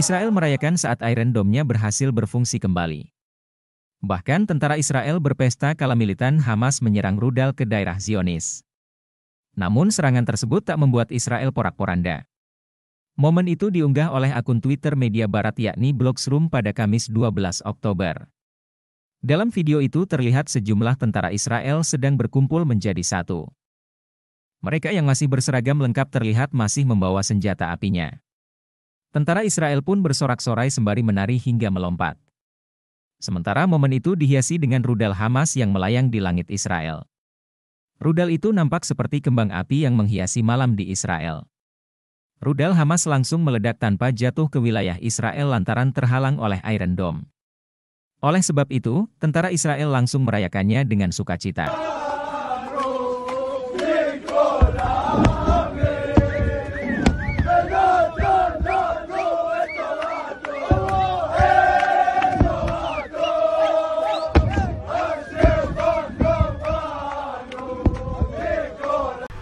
Israel merayakan saat Iron Dome-nya berhasil berfungsi kembali. Bahkan tentara Israel berpesta kala militan Hamas menyerang rudal ke daerah Zionis. Namun serangan tersebut tak membuat Israel porak-poranda. Momen itu diunggah oleh akun Twitter media barat yakni Bloxroom pada Kamis 12 Oktober. Dalam video itu terlihat sejumlah tentara Israel sedang berkumpul menjadi satu. Mereka yang masih berseragam lengkap terlihat masih membawa senjata apinya. Tentara Israel pun bersorak-sorai sembari menari hingga melompat. Sementara momen itu dihiasi dengan rudal Hamas yang melayang di langit Israel. Rudal itu nampak seperti kembang api yang menghiasi malam di Israel. Rudal Hamas langsung meledak tanpa jatuh ke wilayah Israel lantaran terhalang oleh Iron Dome. Oleh sebab itu, tentara Israel langsung merayakannya dengan sukacita.